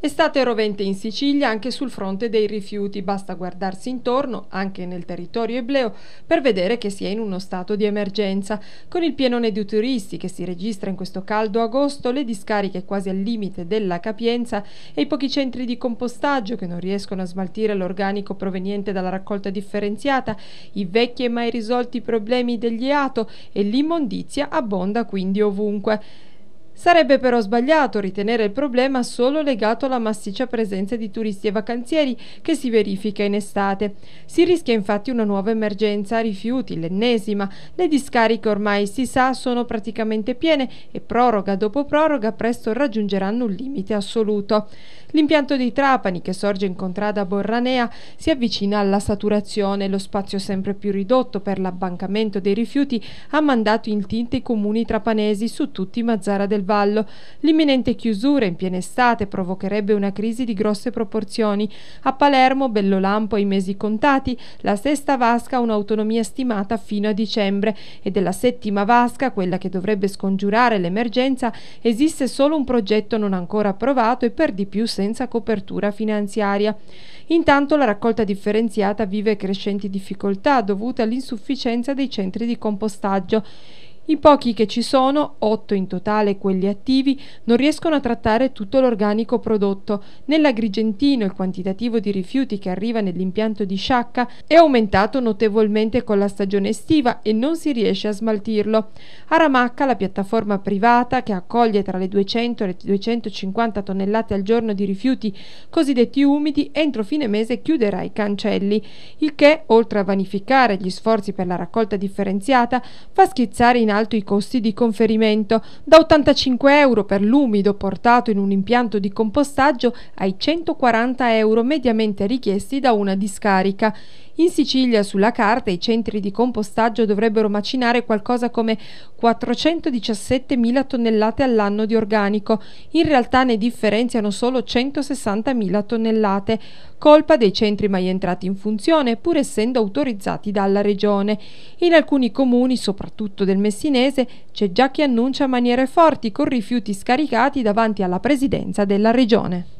Estate rovente in Sicilia anche sul fronte dei rifiuti, basta guardarsi intorno, anche nel territorio ebleo, per vedere che si è in uno stato di emergenza. Con il pienone di turisti che si registra in questo caldo agosto, le discariche quasi al limite della capienza e i pochi centri di compostaggio che non riescono a smaltire l'organico proveniente dalla raccolta differenziata, i vecchi e mai risolti problemi degli ato e l'immondizia abbonda quindi ovunque. Sarebbe però sbagliato ritenere il problema solo legato alla massiccia presenza di turisti e vacanzieri che si verifica in estate. Si rischia infatti una nuova emergenza rifiuti, l'ennesima. Le discariche ormai si sa sono praticamente piene e proroga dopo proroga presto raggiungeranno un limite assoluto. L'impianto di Trapani, che sorge in contrada Borranea, si avvicina alla saturazione. Lo spazio sempre più ridotto per l'abbancamento dei rifiuti ha mandato in tinte i comuni trapanesi su tutti i Mazzara del Vallo. L'imminente chiusura in piena estate provocherebbe una crisi di grosse proporzioni. A Palermo, Bellolampo ha i mesi contati, la sesta vasca ha un'autonomia stimata fino a dicembre e della settima vasca, quella che dovrebbe scongiurare l'emergenza, esiste solo un progetto non ancora approvato e per di più senza copertura finanziaria. Intanto la raccolta differenziata vive crescenti difficoltà dovute all'insufficienza dei centri di compostaggio. I pochi che ci sono, 8 in totale quelli attivi, non riescono a trattare tutto l'organico prodotto. Nell'Agrigentino il quantitativo di rifiuti che arriva nell'impianto di Sciacca è aumentato notevolmente con la stagione estiva e non si riesce a smaltirlo. A Ramacca la piattaforma privata che accoglie tra le 200 e le 250 tonnellate al giorno di rifiuti cosiddetti umidi entro fine mese chiuderà i cancelli, il che, oltre a vanificare gli sforzi per la raccolta differenziata, fa schizzare in alto alto i costi di conferimento, da 85 euro per l'umido portato in un impianto di compostaggio ai 140 euro mediamente richiesti da una discarica. In Sicilia sulla carta i centri di compostaggio dovrebbero macinare qualcosa come 417.000 tonnellate all'anno di organico, in realtà ne differenziano solo 160.000 tonnellate, colpa dei centri mai entrati in funzione pur essendo autorizzati dalla regione. In alcuni comuni, soprattutto del Messinese, c'è già chi annuncia maniere forti con rifiuti scaricati davanti alla presidenza della regione.